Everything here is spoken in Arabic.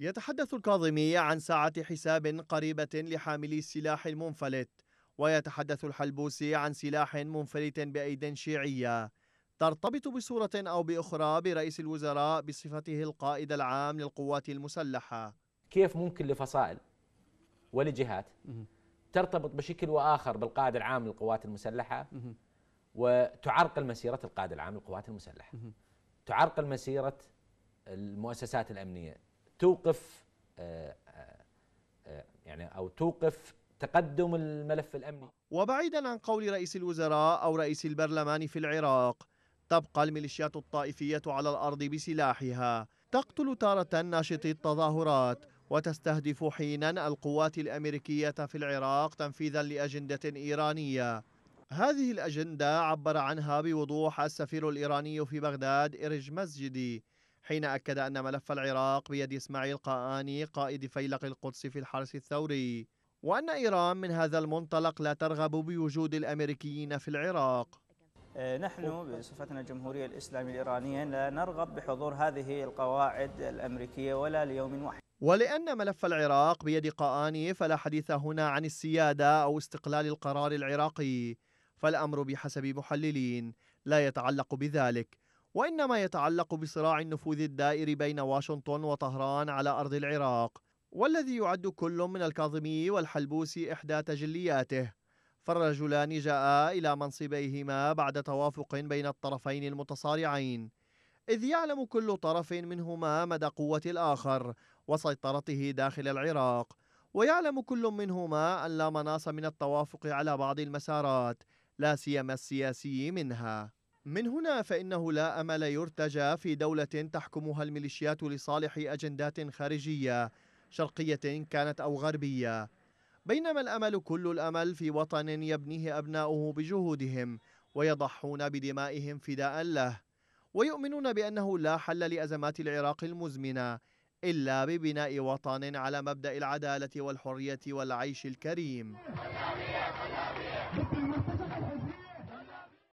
يتحدث الكاظمي عن ساعة حساب قريبة لحاملي السلاح المنفلت ويتحدث الحلبوسي عن سلاح منفلت بأيد شيعية ترتبط بصورة أو بأخرى برئيس الوزراء بصفته القائد العام للقوات المسلحة كيف ممكن لفصائل ولجهات ترتبط بشكل وآخر بالقائد العام للقوات المسلحة وتعرقل مسيرة القائد العام للقوات المسلحة تعرقل مسيرة المؤسسات الأمنية توقف آه، آه، آه، يعني او توقف تقدم الملف الامني وبعيدا عن قول رئيس الوزراء او رئيس البرلمان في العراق تبقى الميليشيات الطائفيه على الارض بسلاحها تقتل تاره ناشطي التظاهرات وتستهدف حينا القوات الامريكيه في العراق تنفيذا لاجنده ايرانيه هذه الاجنده عبر عنها بوضوح السفير الايراني في بغداد ارج مسجدي حين أكد أن ملف العراق بيد إسماعيل قاني قائد فيلق القدس في الحرس الثوري وأن إيران من هذا المنطلق لا ترغب بوجود الأمريكيين في العراق آه، نحن بصفتنا الجمهورية الإسلامية الإيرانية لا نرغب بحضور هذه القواعد الأمريكية ولا ليوم واحد ولأن ملف العراق بيد قاني فلا حديث هنا عن السيادة أو استقلال القرار العراقي فالأمر بحسب محللين لا يتعلق بذلك وإنما يتعلق بصراع النفوذ الدائر بين واشنطن وطهران على أرض العراق والذي يعد كل من الكاظمي والحلبوسي إحدى تجلياته فالرجلان جاءا إلى منصبيهما بعد توافق بين الطرفين المتصارعين إذ يعلم كل طرف منهما مدى قوة الآخر وسيطرته داخل العراق ويعلم كل منهما أن لا مناص من التوافق على بعض المسارات لا سيما السياسي منها من هنا فإنه لا أمل يرتجى في دولة تحكمها الميليشيات لصالح أجندات خارجية شرقية كانت أو غربية بينما الأمل كل الأمل في وطن يبنيه أبناؤه بجهودهم ويضحون بدمائهم فداء له ويؤمنون بأنه لا حل لأزمات العراق المزمنة إلا ببناء وطن على مبدأ العدالة والحرية والعيش الكريم